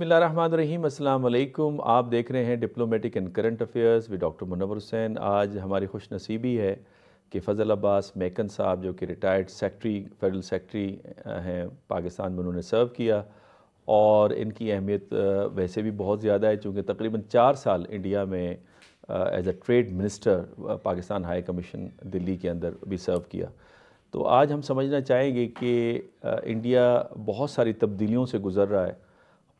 बसमिल आप देख रहे हैं diplomatic and current affairs with doctor Munawar Hussain आज हमारी खुश नसीबी है कि फ़ज़ल अब्बास मेकन साहब जो कि रिटायर्ड सेक्रटरी फेडरल सेक्रटरी हैं पाकिस्तान में उन्होंने सर्व किया और इनकी अहमियत वैसे भी बहुत ज़्यादा है चूँकि तकरीबन चार साल इंडिया में as a trade minister Pakistan high commission Delhi के अंदर भी सर्व किया तो आज हम समझना चाहेंगे कि इंडिया बहुत सारी तब्दीलियों से गुज़र रहा है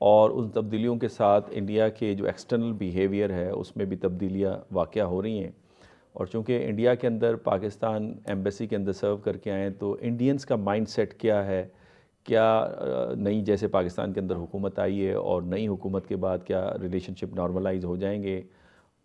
और उन तब्दीलियों के साथ इंडिया के जो एक्सटर्नल बिहेवियर है उसमें भी तब्दीलियाँ वाक़ हो रही हैं और चूँकि इंडिया के अंदर पाकिस्तान एम्बेसी के अंदर सर्व करके आएँ तो इंडियंस का माइंडसेट क्या है क्या नई जैसे पाकिस्तान के अंदर हुकूमत आई है और नई हुकूमत के बाद क्या रिलेशनशिप नॉर्मलाइज हो जाएंगे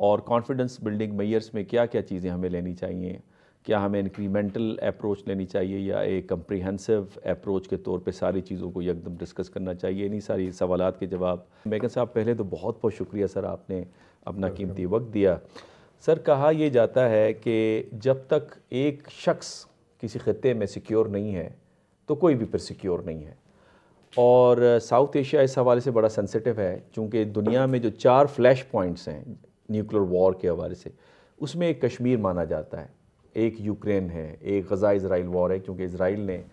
और कॉन्फिडेंस बिल्डिंग मैयर्स में क्या क्या चीज़ें हमें लेनी चाहिए क्या हमें इंक्रीमेंटल अप्रोच लेनी चाहिए या एक कम्प्रीहेंसिव अप्रोच के तौर पे सारी चीज़ों को एकदम डिस्कस करना चाहिए इन्हीं सारी सवाल के जवाब मेकन साहब पहले तो बहुत बहुत शुक्रिया सर आपने अपना कीमती वक्त दिया सर कहा यह जाता है कि जब तक एक शख्स किसी ख़त्े में सिक्योर नहीं है तो कोई भी फिर सिक्योर नहीं है और साउथ एशिया इस हवाले से बड़ा सेंसिटिव है चूँकि दुनिया में जो चार फ्लैश पॉइंट्स हैं न्यूक्लियर वॉर के हवाले से उसमें एक कश्मीर माना जाता है एक यूक्रेन है एक गज़ा इसराइल वॉर है क्योंकि इसराइल ने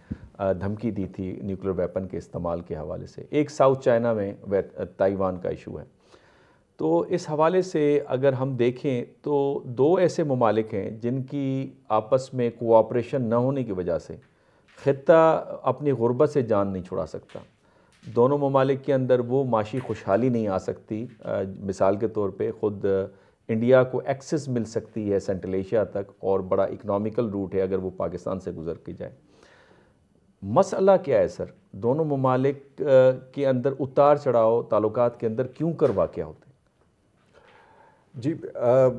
धमकी दी थी न्यूक्लियर वेपन के इस्तेमाल के हवाले से एक साउथ चाइना में ताइवान का इशू है तो इस हवाले से अगर हम देखें तो दो ऐसे ममालिक हैं जिनकी आपस में कोऑपरेशन न होने की वजह से खत् अपनी गुरबत से जान नहीं छुड़ा सकता दोनों ममालिक के अंदर वो माशी खुशहाली नहीं आ सकती आ, मिसाल के तौर पे ख़ुद इंडिया को एक्सेस मिल सकती है सेंट्रल एशिया तक और बड़ा इकनॉमिकल रूट है अगर वो पाकिस्तान से गुजर के जाए मसला क्या है सर दोनों ममालिक के अंदर उतार चढ़ाव ताल्लुक के अंदर क्यों कर वाक़ होते जी आ,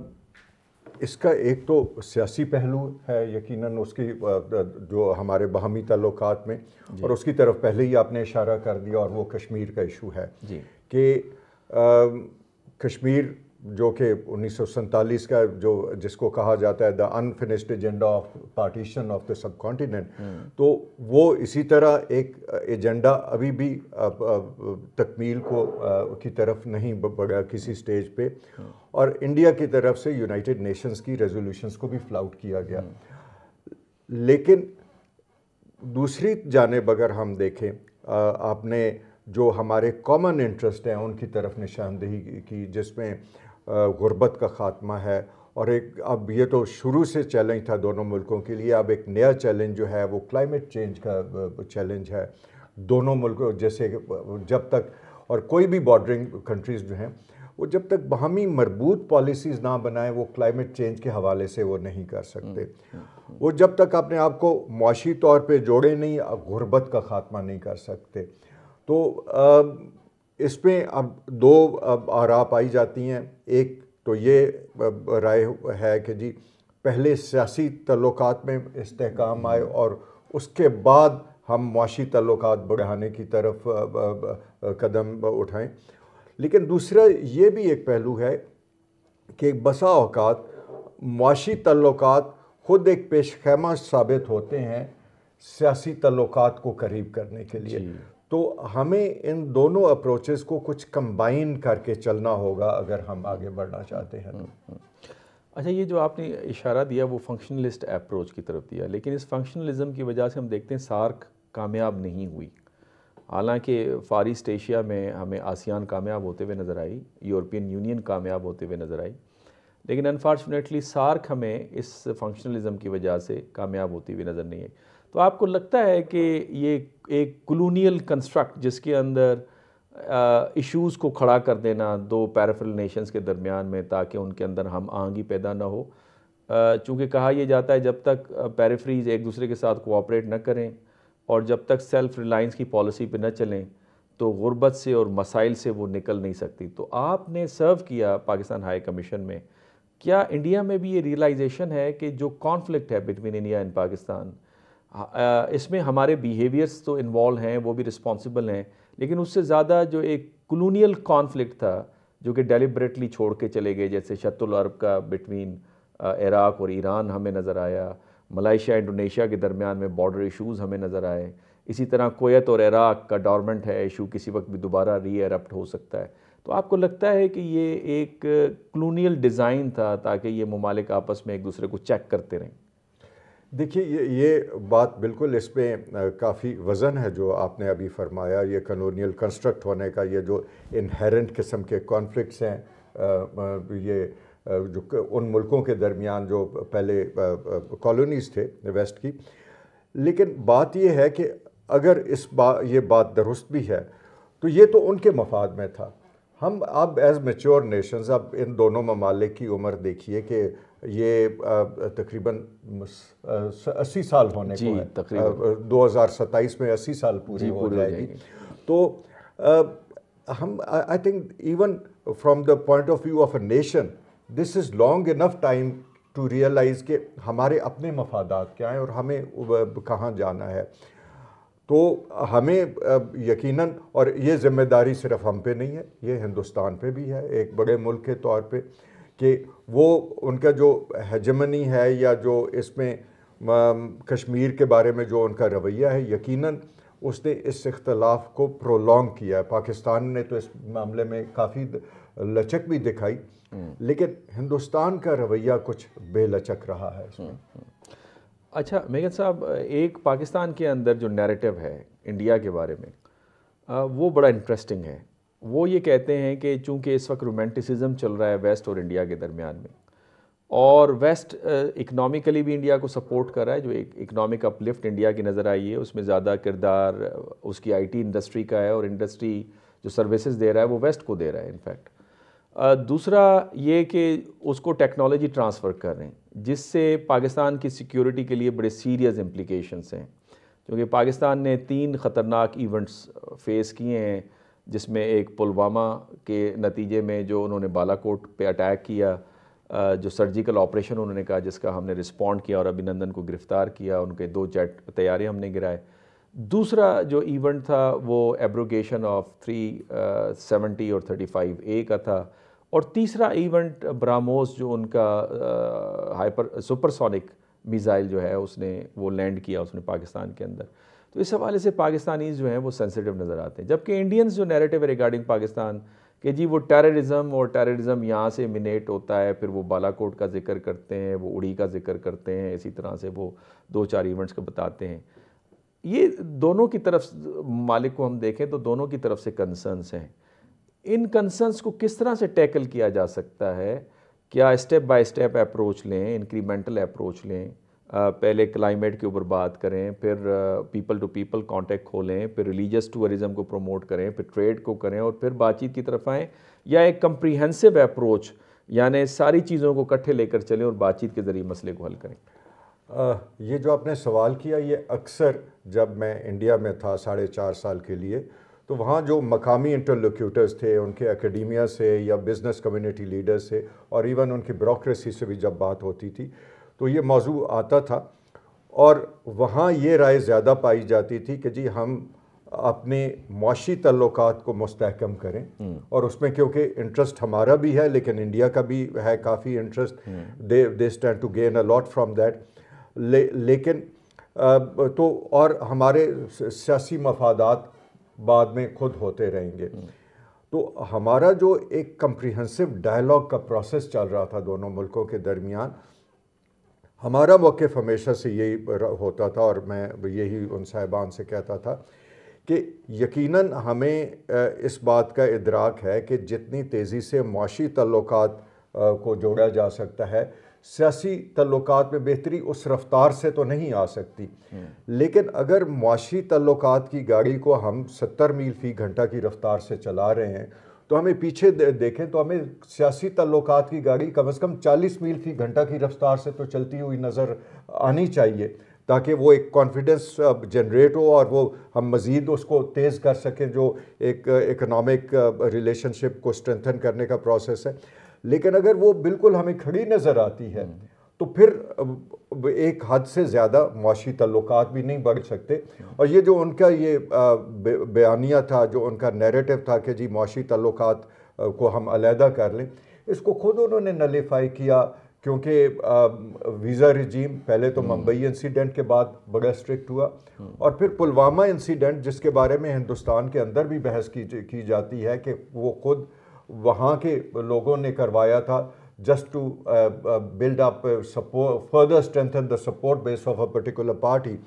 इसका एक तो सियासी पहलू है यकीनन उसकी जो हमारे बाहमी ताल्लुक में और उसकी तरफ पहले ही आपने इशारा कर दिया और वो कश्मीर का इशू है जी कि कश्मीर जो कि उन्नीस का जो जिसको कहा जाता है the unfinished agenda of partition of the subcontinent hmm. तो वो इसी तरह एक एजेंडा अभी भी तकमील को की तरफ नहीं बढ़ा किसी स्टेज पे हाँ। और इंडिया की तरफ से यूनाइटेड नेशंस की रेजोल्यूशंस को भी फ्लाउट किया गया हम्म। लेकिन दूसरी जानब अगर हम देखें आपने जो हमारे कॉमन इंटरेस्ट हैं उनकी तरफ निशानदेही की जिसमें गुरबत का ख़ात्मा है और एक अब ये तो शुरू से चैलेंज था दोनों मुल्कों के लिए अब एक नया चैलेंज जो है वो क्लाइमेट चेंज का चैलेंज है दोनों मुल्कों जैसे जब तक और कोई भी बॉर्डरिंग कंट्रीज़ जो हैं वो जब तक बाहमी मरबूत पॉलिसीज़ ना बनाएं वो क्लाइमेट चेंज के हवाले से वो नहीं कर सकते हम्म, हम्म, हम्म। वो जब तक अपने आप को मुशी तौर पे जोड़े नहीं गुरबत का ख़ात्मा नहीं कर सकते तो इसमें अब दो अब आरा पाई जाती हैं एक तो ये राय है कि जी पहले सियासी तल्लक में इसकाम आए और उसके बाद हम मुशी तल्लक बढ़ाने की तरफ कदम उठाएं लेकिन दूसरा ये भी एक पहलू है कि बसा अवकात मुशी तल्लक ख़ुद एक पेश खैमा साबित होते हैं सियासी तल्लुकात को करीब करने के लिए तो हमें इन दोनों अप्रोचेस को कुछ कंबाइन करके चलना होगा अगर हम आगे बढ़ना चाहते हैं हम्म, हम्म। अच्छा ये जो आपने इशारा दिया वो फंक्शनलिस्ट अप्रोच की तरफ दिया लेकिन इस फंक्शनलिज्म की वजह से हम देखते हैं सार्क कामयाब नहीं हुई हालांकि फार ईस्ट एशिया में हमें आसियान कामयाब होते हुए नज़र आई यूरोपियन यूनियन कामयाब होते हुए नज़र आई लेकिन अनफॉर्चुनेटली सार्क हमें इस फंक्शनलिज्म की वजह से कामयाब होती हुई नज़र नहीं आई तो आपको लगता है कि ये एक कलोनियल कंस्ट्रक्ट जिसके अंदर इश्यूज़ को खड़ा कर देना दो पैराफिल नेशंस के दरमियान में ताकि उनके अंदर हम आहंगी पैदा ना हो चूँकि कहा यह जाता है जब तक पैराफ्रीज एक दूसरे के साथ कोऑपरेट न करें और जब तक सेल्फ़ रिलायंस की पॉलिसी पे न चलें तो ग़ुरबत से और मसाइल से वो निकल नहीं सकती तो आपने सर्व किया पाकिस्तान हाई कमीशन में क्या इंडिया में भी ये रियलाइजेशन है कि जो कॉन्फ्लिक्ट है बिटवीन इंडिया एंड पाकिस्तान इसमें हमारे बिहेवियर्स तो इन्वॉल्व हैं वो भी रिस्पॉन्सिबल हैं लेकिन उससे ज़्यादा जो एक कलोनियल कॉन्फ्लिक्ट था जो कि डेलिब्रेटली छोड़ के चले गए जैसे शतुल अरब का बिटवीन इराक़ और ईरान हमें नज़र आया मलाइशिया इंडोनेशिया के दरमियान में बॉर्डर इशूज़ हमें नज़र आए इसी तरह कोयत और इराक़ का डॉर्मेंट है इशू किसी वक्त भी दोबारा री एरप्ट हो सकता है तो आपको लगता है कि ये एक कलोनियल डिज़ाइन था ताकि ये ममालिक आपस में एक दूसरे को चेक करते रहें देखिए ये ये बात बिल्कुल इस पर काफ़ी वज़न है जो आपने अभी फरमाया ये कलोनियल कंस्ट्रक्ट होने का ये जो इनहेरेंट किस्म के कॉन्फ्लिक्ट्स हैं ये जो उन मुल्कों के दरमियान जो पहले कॉलोनीज़ थे वेस्ट की लेकिन बात यह है कि अगर इस बा ये बात दुरुस्त भी है तो ये तो उनके मफाद में था हम अब एज़ मेच्योर नेशंस अब इन दोनों ममालिक की उम्र देखिए कि ये तकरीबन अस्सी साल होने को है दो हज़ार सत्ताईस में अस्सी साल पूरी हो जाएगी तो हम I think even from the point of view of a nation this is long enough time to realise के हमारे अपने मफादात क्या हैं और हमें कहाँ जाना है तो हमें यकीनन और ये ज़िम्मेदारी सिर्फ हम पे नहीं है ये हिंदुस्तान पे भी है एक बड़े मुल्क के तौर पे कि वो उनका जो हजमनी है या जो इसमें कश्मीर के बारे में जो उनका रवैया है यकीनन उसने इस इख्तलाफ को प्रोलॉन्ग किया है पाकिस्तान ने तो इस मामले में काफ़ी लचक भी दिखाई हम्म। लेकिन हिंदुस्तान का रवैया कुछ बेलचक रहा है इसमें हम्म, हम्म। अच्छा मेघन साहब एक पाकिस्तान के अंदर जो नैरेटिव है इंडिया के बारे में वो बड़ा इंटरेस्टिंग है वो ये कहते हैं कि चूंकि इस वक्त रोमांटिसिज्म चल रहा है वेस्ट और इंडिया के दरमियान में और वेस्ट इकनॉमिकली भी इंडिया को सपोर्ट कर रहा है जो एक इकनॉमिक अपलिफ्ट इंडिया की नज़र आई है उसमें ज़्यादा किरदार उसकी आईटी इंडस्ट्री का है और इंडस्ट्री जो सर्विसेज दे रहा है वो वेस्ट को दे रहा है इनफैक्ट दूसरा ये कि उसको टेक्नोलॉजी ट्रांसफ़र कर रहे हैं जिससे पाकिस्तान की सिक्योरिटी के लिए बड़े सीरियस इम्प्लीकेशनस हैं क्योंकि पाकिस्तान ने तीन ख़तरनाक इवेंट्स फेस किए हैं जिसमें एक पुलवामा के नतीजे में जो उन्होंने बालाकोट पे अटैक किया जो सर्जिकल ऑपरेशन उन्होंने कहा जिसका हमने रिस्पॉन्ड किया और अभिनंदन को गिरफ़्तार किया उनके दो जेट तैयारे हमने गिराए दूसरा जो इवेंट था वो एब्रोगेशन ऑफ थ्री सेवेंटी और थर्टी फाइव ए का था और तीसरा इवेंट ब्रामोस जो उनका हाइपर सुपरसोनिक मिज़ाइल जो है उसने वो लैंड किया उसने पाकिस्तान के अंदर तो इस हवाले से पाकिस्तानी जो हैं वो सेंसिटिव नज़र आते हैं जबकि इंडियंस जो नैरेटिव है रिगार्डिंग पाकिस्तान कि जी वो टेररिज्म और टेररिज्म यहाँ से मिनेट होता है फिर वो बालाकोट का जिक्र करते हैं वो उड़ी का जिक्र करते हैं इसी तरह से वो दो चार इवेंट्स को बताते हैं ये दोनों की तरफ मालिक को हम देखें तो दोनों की तरफ से कंसर्नस हैं इन कंसर्नस को किस तरह से टैकल किया जा सकता है क्या स्टेप बाय स्टेप अप्रोच लें इंक्रीमेंटल अप्रोच लें पहले क्लाइमेट के ऊपर बात करें फिर पीपल टू पीपल कांटेक्ट खोलें फिर रिलीजियस टूरिज़म को प्रमोट करें फिर ट्रेड को करें और फिर बातचीत की तरफ आएँ या एक कम्प्रीहेंसिव अप्रोच यानी सारी चीज़ों को इकट्ठे लेकर चलें और बातचीत के ज़रिए मसले को हल करें आ, ये जो आपने सवाल किया ये अक्सर जब मैं इंडिया में था साढ़े चार साल के लिए तो वहाँ जो मकामी इंटरलोक्यूटर्स थे उनके एकेडमिया से या बिज़नेस कम्युनिटी लीडर्स से और इवन उनकी ब्रोक्रेसी से भी जब बात होती थी तो ये मौजू आता था और वहाँ ये राय ज़्यादा पाई जाती थी कि जी हम अपने मुशी तल्लक को मस्तकम करें हम्म। और उसमें क्योंकि इंटरेस्ट हमारा भी है लेकिन इंडिया का भी है काफ़ी interest they they stand to gain a lot from that ले, लेकिन आ, तो और हमारे सियासी मफादात बाद में खुद होते रहेंगे हम्म। तो हमारा जो एक कंप्रिहेंसिव डायलॉग का प्रोसेस चल रहा था दोनों मुल्कों के दरमियान हमारा मौक़ हमेशा से यही होता था और मैं यही उन साहिबान से कहता था कि यकीनन हमें इस बात का इदराक है कि जितनी तेज़ी से माशी तल्लक को जोड़ा जा सकता है सियासी तल्लक में बेहतरी उस रफ्तार से तो नहीं आ सकती हम्म। लेकिन अगर माशी तल्लक की गाड़ी को हम सत्तर मील फ़ी घंटा की रफ्तार से चला रहे हैं तो हमें पीछे देखें तो हमें सियासी तल्लुकात की गाड़ी कम अज़ कम 40 मील फी घंटा की रफ्तार से तो चलती हुई नज़र आनी चाहिए ताकि वो एक कॉन्फिडेंस जनरेट हो और वो हम मज़ीद उसको तेज़ कर सकें जो एक इकनॉमिक रिलेशनशिप को स्ट्रेंथन करने का प्रोसेस है लेकिन अगर वो बिल्कुल हमें खड़ी नज़र आती है तो फिर एक हद से ज़्यादा मुशी तल्लक भी नहीं बढ़ सकते और ये जो उनका ये बयानिया था जो उनका नैरेटिव था कि जी मुशी तल्लक को हम अलहदा कर लें इसको खुद उन्होंने नलीफाई किया क्योंकि वीज़ा रिजीम पहले तो हम्म। मुंबई इंसिडेंट के बाद बड़ा स्ट्रिक्ट हुआ हम्म। और फिर पुलवामा इंसिडेंट जिसके बारे में हिंदुस्तान के अंदर भी बहस की की जाती है कि वो खुद वहाँ के लोगों ने करवाया था just to uh, uh, build up uh, support, further strengthen the support base of a particular party.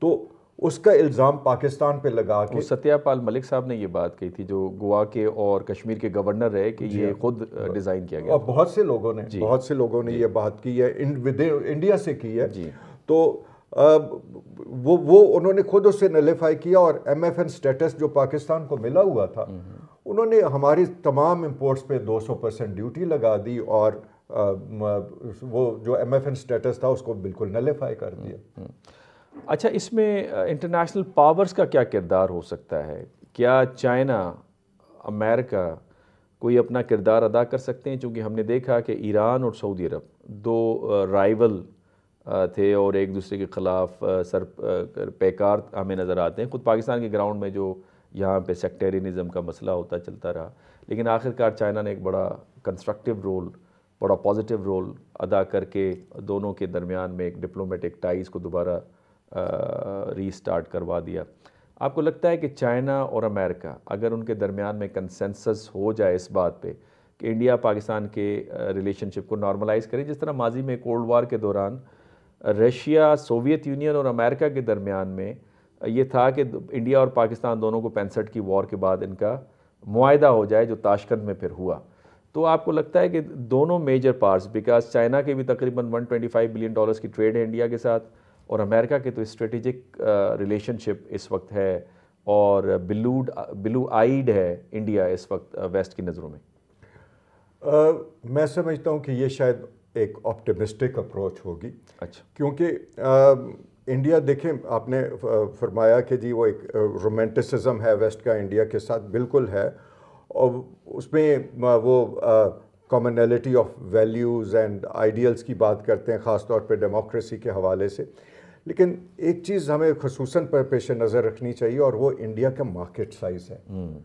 तो उसका इल्ज़ाम पाकिस्तान पे लगा के सत्यापाल मलिक साहब ने ये बात कही थी जो गोवा के और कश्मीर के गवर्नर रहे कि ये हाँ। खुद डिज़ाइन किया गया और बहुत से लोगों ने बहुत से लोगों ने ये बात की है इन, इंडिया से की है तो आ, वो वो उन्होंने खुद उससे नलीफाई किया और एम एफ एन स्टेटस जो पाकिस्तान को मिला हुआ था हम्म, हम्म। उन्होंने हमारे तमाम इम्पोर्ट्स पे 200 परसेंट ड्यूटी लगा दी और वो जो एम एफ एन स्टेटस था उसको बिल्कुल नलीफाई कर हम्म, दिया हम्म। अच्छा इसमें इंटरनेशनल पावर्स का क्या किरदार हो सकता है क्या चाइना अमेरिका कोई अपना किरदार अदा कर सकते हैं चूँकि हमने देखा कि ईरान और सऊदी अरब दो राइवल थे और एक दूसरे के ख़िलाफ़ सर पैकार हमें नज़र आते हैं ख़ुद पाकिस्तान के ग्राउंड में जो यहाँ पे सेक्टेरियनिज़म का मसला होता चलता रहा लेकिन आखिरकार चाइना ने एक बड़ा कंस्ट्रक्टिव रोल बड़ा पॉजिटिव रोल अदा करके दोनों के दरमियान में एक डिप्लोमेटिक टाइज़ को दोबारा रीस्टार्ट करवा दिया आपको लगता है कि चाइना और अमेरिका अगर उनके दरमियान में कंसेंसस हो जाए इस बात पे कि इंडिया पाकिस्तान के रिलेशनशिप को नॉर्मलाइज करें जिस तरह माजी में कोल्ड वार के दौरान रशिया सोवियत यूनियन और अमेरिका के दरमियान में ये था कि इंडिया और पाकिस्तान दोनों को पैंसठ की वॉर के बाद इनका मुआदा हो जाए जो ताशकंद में फिर हुआ तो आपको लगता है कि दोनों मेजर पार्ट्स बिकॉज चाइना के भी तकरीबन 125 बिलियन डॉलर्स की ट्रेड है इंडिया के साथ और अमेरिका के तो स्ट्रेटिजिक रिलेशनशिप इस वक्त है और बिलूड बिलू आइड है इंडिया इस वक्त वेस्ट की नज़रों में आ, मैं समझता हूँ कि ये शायद एक ऑप्टिमिस्टिक अप्रोच होगी अच्छा क्योंकि इंडिया देखें आपने फरमाया कि जी वो एक रोमांटिसिज्म है वेस्ट का इंडिया के साथ बिल्कुल है और उसमें वो commonality of values and ideals की बात करते हैं ख़ास तौर पे डेमोक्रेसी के हवाले से लेकिन एक चीज़ हमें खसूस पर पेश नज़र रखनी चाहिए और वो इंडिया का मार्केट साइज़ है हम्म।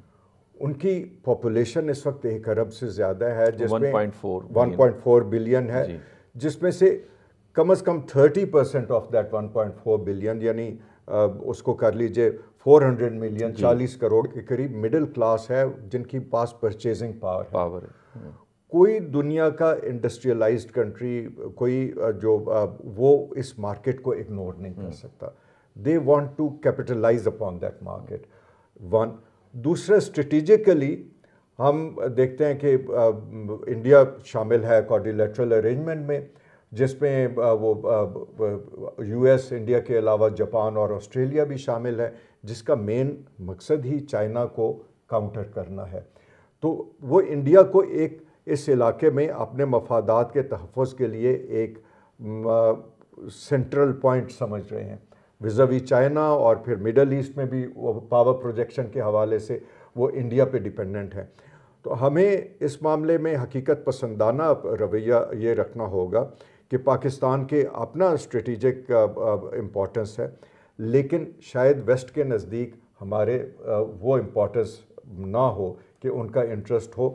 उनकी पॉपुलेशन इस वक्त एक अरब से ज़्यादा है जिसमें वन फोर बिलियन है जिसमें से कम से कम 30 परसेंट ऑफ दैट 1.4 बिलियन यानी उसको कर लीजिए 400 मिलियन 40 करोड़ के करीब मिडिल क्लास है जिनकी पास परचेजिंग पावर पावर है हम्म। कोई दुनिया का इंडस्ट्रियलाइज्ड कंट्री कोई जो वो इस मार्केट को इग्नोर नहीं कर हम्म। सकता they want to capitalise upon that market one दूसरा स्ट्रेटिजिकली हम देखते हैं कि इंडिया शामिल है कॉर्डिलेटरल अरेंजमेंट में जिसमें वो यूएस इंडिया के अलावा जापान और ऑस्ट्रेलिया भी शामिल है जिसका मेन मकसद ही चाइना को काउंटर करना है तो वो इंडिया को एक इस इलाके में अपने मफादात के तहफ़ के लिए एक सेंट्रल पॉइंट समझ रहे हैं विजवी चाइना और फिर मिडल ईस्ट में भी वो पावर प्रोजेक्शन के हवाले से वो इंडिया पे डिपेंडेंट है तो हमें इस मामले में हकीकत पसंदाना रवैया ये रखना होगा कि पाकिस्तान के अपना स्ट्रेटिजिक इम्पोर्टेंस uh, uh, है लेकिन शायद वेस्ट के नज़दीक हमारे uh, वो इम्पोर्टेंस ना हो कि उनका इंटरेस्ट हो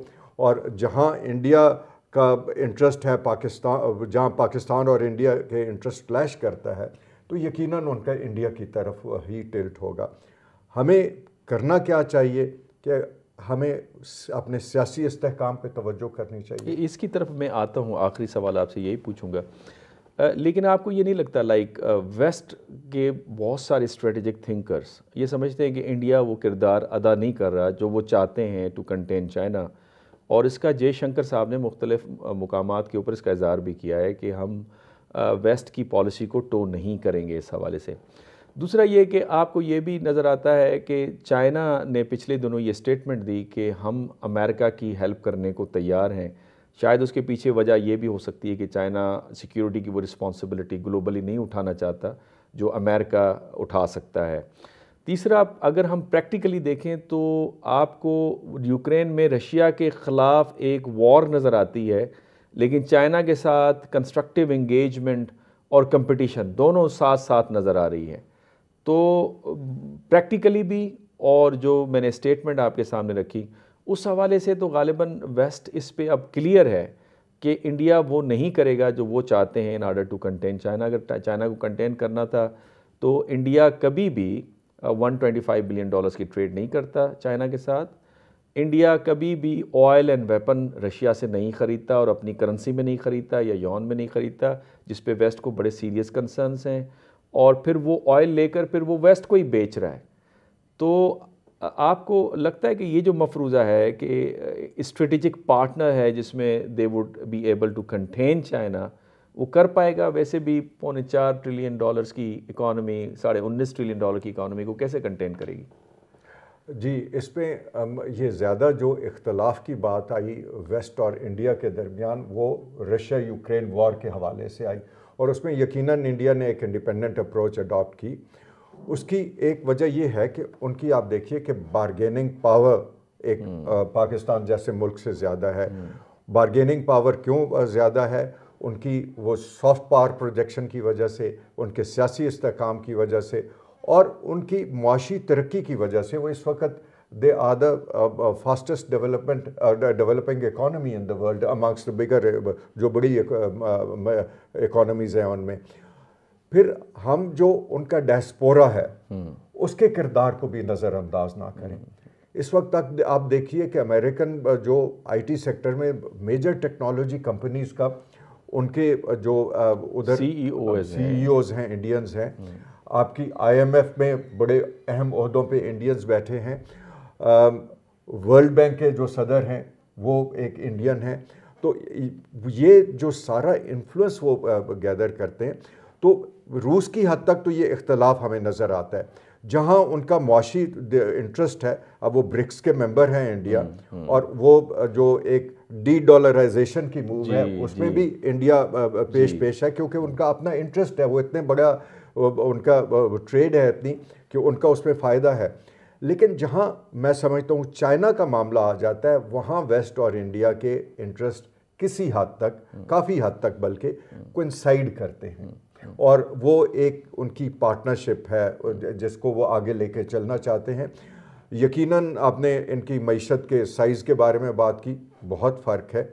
और जहाँ इंडिया का इंटरेस्ट है पाकिस्तान जहाँ पाकिस्तान और इंडिया के इंटरेस्ट क्लैश करता है तो यकीनन उनका इंडिया की तरफ ही टिल्ट होगा हमें करना क्या चाहिए कि हमें अपने सियासी इसकाम पर तोज्जो करनी चाहिए इसकी तरफ मैं आता हूँ आखिरी सवाल आपसे यही पूछूँगा लेकिन आपको ये नहीं लगता लाइक वेस्ट के बहुत सारे स्ट्रेटजिक थिंकर्स ये समझते हैं कि इंडिया वो किरदार अदा नहीं कर रहा जो वो चाहते हैं टू कंटेन चाइना और इसका जयशंकर साहब ने मुख्तलिफ मकाम के ऊपर इसका इजहार भी किया है कि हम वेस्ट की पॉलिसी को टो नहीं करेंगे इस हवाले से दूसरा ये कि आपको ये भी नज़र आता है कि चाइना ने पिछले दिनों ये स्टेटमेंट दी कि हम अमेरिका की हेल्प करने को तैयार हैं शायद उसके पीछे वजह ये भी हो सकती है कि चाइना सिक्योरिटी की वो रिस्पॉन्सिबिलिटी ग्लोबली नहीं उठाना चाहता जो अमेरिका उठा सकता है तीसरा अगर हम प्रैक्टिकली देखें तो आपको यूक्रेन में रशिया के ख़िलाफ़ एक वॉर नज़र आती है लेकिन चाइना के साथ कंस्ट्रक्टिव इंगेजमेंट और कंपटीशन दोनों साथ साथ नज़र आ रही है तो प्रैक्टिकली भी और जो मैंने स्टेटमेंट आपके सामने रखी उस हवाले से तो गालिबा वेस्ट इस पर अब क्लियर है कि इंडिया वो नहीं करेगा जो वो चाहते हैं in order to contain China अगर चाइना को कंटेन करना था तो इंडिया कभी भी 125 बिलियन डॉलर्स की ट्रेड नहीं करता चाइना के साथ इंडिया कभी भी ऑयल एंड वेपन रशिया से नहीं ख़रीदता और अपनी करेंसी में नहीं ख़रीदता या यौन में नहीं ख़रीदता जिस पे वेस्ट को बड़े सीरियस कंसर्नस हैं और फिर वो ऑयल लेकर फिर वो वेस्ट को ही बेच रहा है तो आपको लगता है कि ये जो मफरूज़ा है कि स्ट्रेटिजिक पार्टनर है जिसमें they would be able to contain China वो कर पाएगा वैसे भी पौने चार ट्रिलियन डॉलर्स की इकॉनमी साढ़े उन्नीस ट्रिलियन डॉलर की इकॉनमी को कैसे कंटेन करेगी जी इसमें ये ज़्यादा जो इख्तलाफ की बात आई वेस्ट और इंडिया के दरमियान वो रशिया यूक्रेन वॉर के हवाले से आई और उसमें यकीनन इंडिया ने एक इंडिपेंडेंट अप्रोच अडॉप्ट की उसकी एक वजह यह है कि उनकी आप देखिए कि बारगेनिंग पावर एक हम्म। पाकिस्तान जैसे मुल्क से ज़्यादा है बारगेनिंग हम्म। पावर क्यों ज़्यादा है उनकी वो सॉफ्ट पावर प्रोजेक्शन की वजह से उनके सियासी इस्तेकाम की वजह से और उनकी मुआशी तरक्की की वजह से वो इस वक्त they are the uh, uh fastest development uh, developing economy in the world amongst the bigger uh, जो बड़ी इकोनॉमीज uh, हैं उनमें फिर हम जो उनका डेस्पोरा है हम्म। उसके किरदार को भी नज़रअंदाज ना करें हम्म। इस वक्त तक आप देखिए कि अमेरिकन जो आईटी सेक्टर में मेजर टेक्नोलॉजी कंपनीज का उनके जो उधर सीईओज e हैं इंडियंस e हैं हम्म। आपकी आईएमएफ में बड़े अहम अहदों पे इंडियंस बैठे हैं वर्ल्ड बैंक के जो सदर हैं वो एक इंडियन हैं तो ये जो सारा इन्फ्लुएंस वो गैदर करते हैं तो रूस की हद तक तो ये इख्तलाफ हमें नज़र आता है जहाँ उनका मुशी इंटरेस्ट है अब वो ब्रिक्स के मेंबर हैं इंडिया हम्म, हम्म। और वो जो एक डी डॉलराइजेशन की मूव है उसमें भी इंडिया पेश पेश है क्योंकि उनका अपना इंटरेस्ट है वो इतने बड़ा उनका ट्रेड है इतनी कि उनका उसमें फ़ायदा है लेकिन जहाँ मैं समझता हूँ चाइना का मामला आ जाता है वहाँ वेस्ट और इंडिया के इंटरेस्ट किसी हद तक हम्म। काफ़ी हद तक बल्कि कोइंसाइड हम्म। करते हैं हम्म। और वो एक उनकी पार्टनरशिप है जिसको वो आगे लेके चलना चाहते हैं यकीनन आपने इनकी मीशत के साइज़ के बारे में बात की बहुत फ़र्क है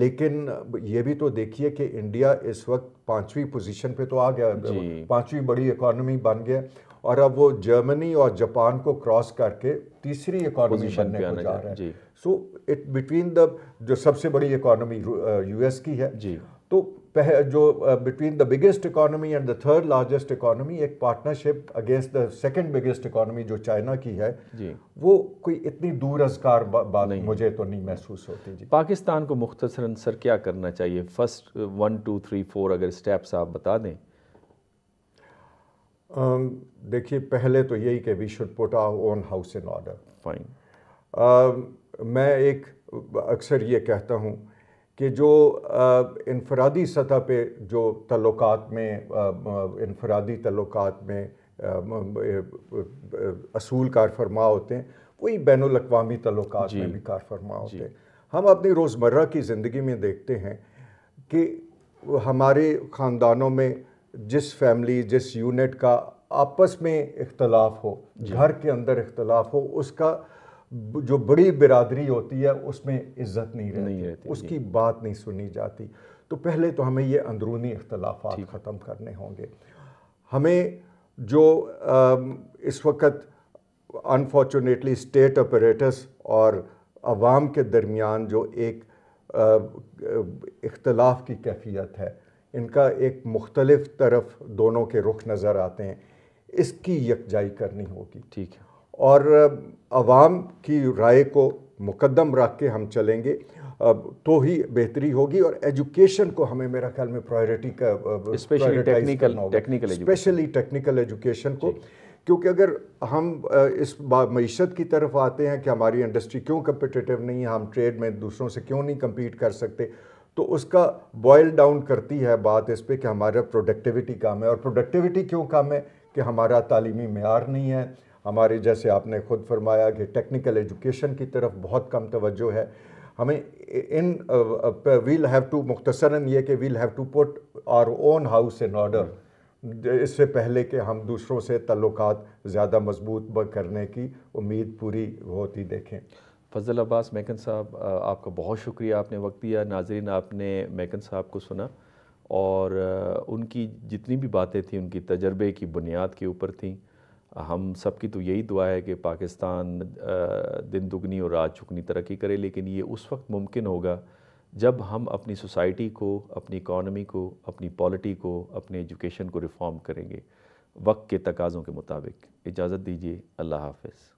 लेकिन ये भी तो देखिए कि इंडिया इस वक्त पांचवी पोजीशन पे तो आ गया पांचवी बड़ी इकोनॉमी बन गया और अब वो जर्मनी और जापान को क्रॉस करके तीसरी इकोनॉमी बनने को जा रहा है सो इट बिटवीन द जो सबसे बड़ी इकोनॉमी यूएस की है जी तो पह, जो between the biggest economy and the third largest economy एक partnership against the second biggest economy जो चाइना की है जी वो कोई इतनी दूर अजगार बात नहीं मुझे तो नहीं महसूस होती जी पाकिस्तान को मुख्तसरन सर क्या करना चाहिए first one two three four अगर स्टेप्स आप बता दें Um, देखिए पहले तो यही कि we should put our own house in order fine मैं एक अक्सर ये कहता हूँ कि जो इनफरादी uh, सतह पे जो तल्लुकात में इनफरादी uh, uh, तल्लुकात में um, असूल कार फरमा होते हैं वही बैन अवी तल्लुकात में भी कार फरमा होते हैं हम अपनी रोज़मर्रा की ज़िंदगी में देखते हैं कि हमारे ख़ानदानों में जिस फैमिली जिस यूनिट का आपस में इख्तलाफ हो घर के अंदर इख्तलाफ हो उसका जो बड़ी बिरादरी होती है उसमें इज्जत नहीं रहती, नहीं रहती उसकी बात नहीं सुनी जाती तो पहले तो हमें ये अंदरूनी इख्तलाफ ख़त्म करने होंगे हमें जो इस वक्त अनफॉर्चुनेटली स्टेट ऑपरेटर्स और आवाम के दरमियान जो एक इख्तलाफ की कैफियत है इनका एक मुख्तलिफ तरफ दोनों के रुख नज़र आते हैं इसकी यकजाई करनी होगी ठीक है और आवाम की राय को मुकदम रख के हम चलेंगे तो ही बेहतरी होगी और एजुकेशन को हमें मेरा ख्याल में प्रायोरिटी का specially technical technical specially technical education को क्योंकि अगर हम इस मीशत की तरफ आते हैं कि हमारी इंडस्ट्री क्यों कम्पिटिटिव नहीं है हम ट्रेड में दूसरों से क्यों नहीं कम्पीट कर सकते तो उसका बॉयल डाउन करती है बात इस पर कि हमारा प्रोडक्टिविटी कम है और प्रोडक्टिविटी क्यों कम है कि हमारा तालीमी मैार नहीं है हमारे जैसे आपने खुद फरमाया कि टेक्निकल एजुकेशन की तरफ बहुत कम तवज्जो है हमें इन वील हैव टू मुख्तसरा ये कि we'll have to put our own house in order इससे पहले कि हम दूसरों से तल्लुकात ज़्यादा मजबूत करने की उम्मीद पूरी होती देखें फजल अब्बास मैकन साहब आपका बहुत शुक्रिया आपने वक्त दिया नाजरीन आपने मैकन साहब को सुना और उनकी जितनी भी बातें थी उनकी तजर्बे की बुनियाद के ऊपर थी हम सब की तो यही दुआ है कि पाकिस्तान दिन दुगनी और रात चुगनी तरक्की करे लेकिन ये उस वक्त मुमकिन होगा जब हम अपनी सोसाइटी को अपनी इकॉनमी को अपनी पॉलिटी को अपने एजुकेशन को रिफॉर्म करेंगे वक्त के तकाज़ों के मुताबिक इजाज़त दीजिए अल्लाह हाफिज़